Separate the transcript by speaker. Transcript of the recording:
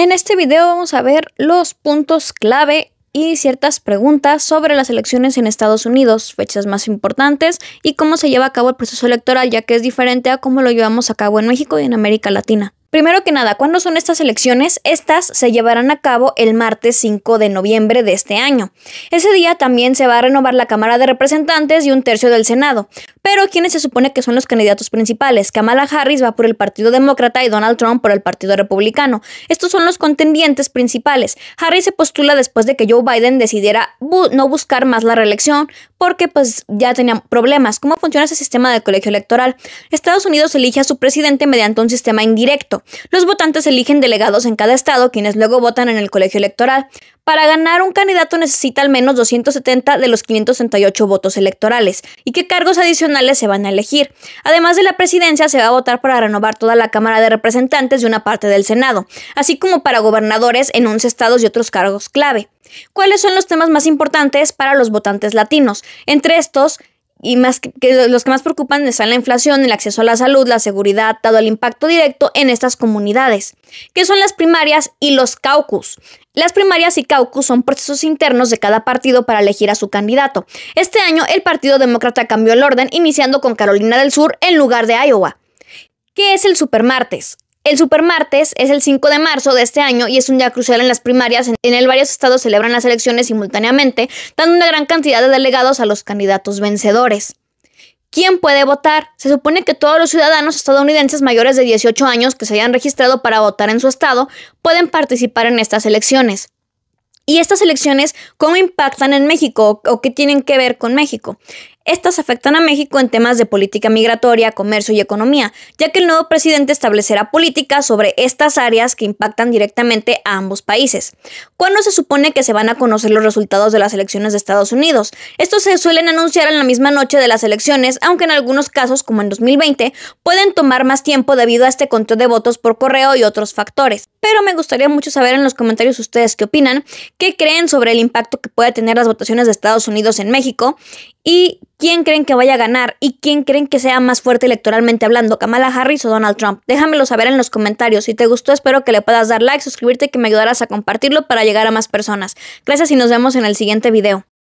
Speaker 1: En este video vamos a ver los puntos clave y ciertas preguntas sobre las elecciones en Estados Unidos, fechas más importantes y cómo se lleva a cabo el proceso electoral, ya que es diferente a cómo lo llevamos a cabo en México y en América Latina. Primero que nada, ¿cuándo son estas elecciones? Estas se llevarán a cabo el martes 5 de noviembre de este año. Ese día también se va a renovar la Cámara de Representantes y un tercio del Senado. Pero ¿quiénes se supone que son los candidatos principales? Kamala Harris va por el Partido Demócrata y Donald Trump por el Partido Republicano. Estos son los contendientes principales. Harris se postula después de que Joe Biden decidiera no buscar más la reelección porque pues ya tenía problemas. ¿Cómo funciona ese sistema de colegio electoral? Estados Unidos elige a su presidente mediante un sistema indirecto. Los votantes eligen delegados en cada estado, quienes luego votan en el colegio electoral. Para ganar un candidato necesita al menos 270 de los 568 votos electorales y qué cargos adicionales se van a elegir. Además de la presidencia, se va a votar para renovar toda la Cámara de Representantes y una parte del Senado, así como para gobernadores en 11 estados y otros cargos clave. ¿Cuáles son los temas más importantes para los votantes latinos? Entre estos, y más que, los que más preocupan están la inflación, el acceso a la salud, la seguridad, dado el impacto directo en estas comunidades, que son las primarias y los caucus. Las primarias y caucus son procesos internos de cada partido para elegir a su candidato. Este año el Partido Demócrata cambió el orden, iniciando con Carolina del Sur en lugar de Iowa. ¿Qué es el Supermartes? El Supermartes es el 5 de marzo de este año y es un día crucial en las primarias. En el varios estados celebran las elecciones simultáneamente, dando una gran cantidad de delegados a los candidatos vencedores. ¿Quién puede votar? Se supone que todos los ciudadanos estadounidenses mayores de 18 años que se hayan registrado para votar en su estado pueden participar en estas elecciones. ¿Y estas elecciones cómo impactan en México o qué tienen que ver con México? Estas afectan a México en temas de política migratoria, comercio y economía, ya que el nuevo presidente establecerá políticas sobre estas áreas que impactan directamente a ambos países. ¿Cuándo se supone que se van a conocer los resultados de las elecciones de Estados Unidos? Estos se suelen anunciar en la misma noche de las elecciones, aunque en algunos casos, como en 2020, pueden tomar más tiempo debido a este conteo de votos por correo y otros factores pero me gustaría mucho saber en los comentarios ustedes qué opinan, qué creen sobre el impacto que puede tener las votaciones de Estados Unidos en México y quién creen que vaya a ganar y quién creen que sea más fuerte electoralmente hablando, Kamala Harris o Donald Trump. Déjamelo saber en los comentarios. Si te gustó, espero que le puedas dar like, suscribirte y que me ayudarás a compartirlo para llegar a más personas. Gracias y nos vemos en el siguiente video.